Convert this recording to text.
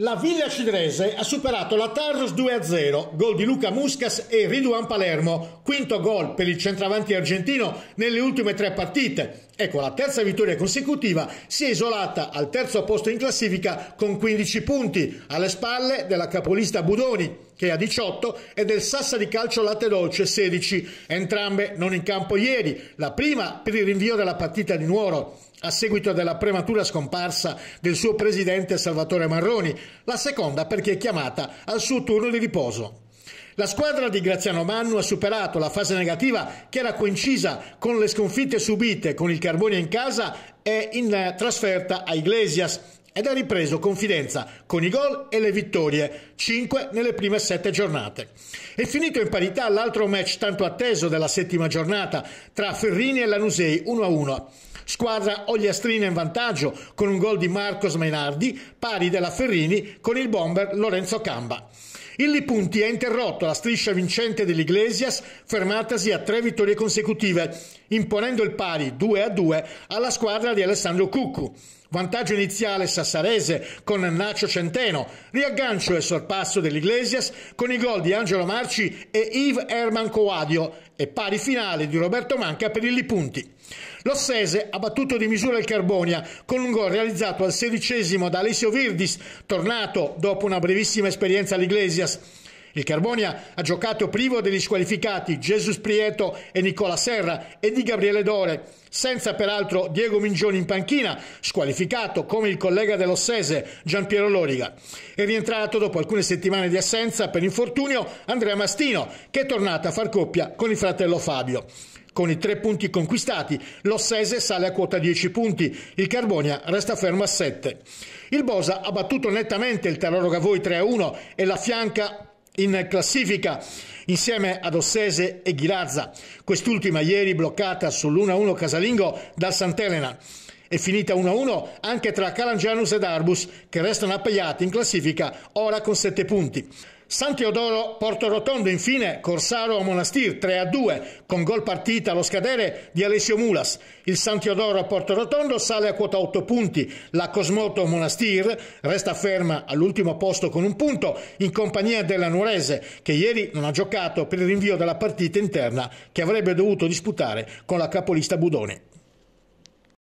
La Villa Cidrese ha superato la Tarros 2-0, gol di Luca Muscas e Riduan Palermo, quinto gol per il centravanti argentino nelle ultime tre partite. Ecco, la terza vittoria consecutiva si è isolata al terzo posto in classifica con 15 punti, alle spalle della capolista Budoni che ha 18 e del Sassa di Calcio Latte Dolce 16, entrambe non in campo ieri, la prima per il rinvio della partita di Nuoro a seguito della prematura scomparsa del suo presidente Salvatore Marroni, la seconda perché chiamata al suo turno di riposo. La squadra di Graziano Mannu ha superato la fase negativa che era coincisa con le sconfitte subite con il Carbonia in casa e in trasferta a Iglesias ed ha ripreso confidenza con i gol e le vittorie, 5 nelle prime 7 giornate. È finito in parità l'altro match tanto atteso della settima giornata tra Ferrini e Lanusei 1-1. Squadra ogliastrina in vantaggio con un gol di Marcos Mainardi, pari della Ferrini con il bomber Lorenzo Camba. Il Lipunti ha interrotto la striscia vincente dell'Iglesias, fermatasi a tre vittorie consecutive, imponendo il pari 2 a 2 alla squadra di Alessandro Cucu. Vantaggio iniziale sassarese con Nacio Centeno, riaggancio e sorpasso dell'Iglesias con i gol di Angelo Marci e Yves Herman Coadio e pari finale di Roberto Manca per i Lipari punti. L'Ossese ha battuto di misura il Carbonia con un gol realizzato al sedicesimo da Alessio Virdis, tornato dopo una brevissima esperienza all'Iglesias. Il Carbonia ha giocato privo degli squalificati Jesus Prieto e Nicola Serra e di Gabriele Dore, senza peraltro Diego Mingioni in panchina, squalificato come il collega dell'Ossese Giampiero Loriga. È rientrato dopo alcune settimane di assenza per infortunio Andrea Mastino, che è tornato a far coppia con il fratello Fabio. Con i tre punti conquistati, l'Ossese sale a quota 10 punti, il Carbonia resta fermo a 7. Il Bosa ha battuto nettamente il Taroroga Voi 3-1 e la fianca in classifica insieme ad Ossese e Ghirazza, quest'ultima ieri bloccata sull'1-1 casalingo dal Sant'Elena. È finita 1-1 anche tra Calangianus ed Arbus, che restano appaiati in classifica ora con 7 punti. San Teodoro Porto Rotondo infine Corsaro a Monastir 3 a 2 con gol partita allo scadere di Alessio Mulas. Il San Teodoro Porto Rotondo sale a quota 8 punti, la Cosmoto Monastir resta ferma all'ultimo posto con un punto in compagnia della Nuorese che ieri non ha giocato per il rinvio della partita interna che avrebbe dovuto disputare con la capolista Budoni.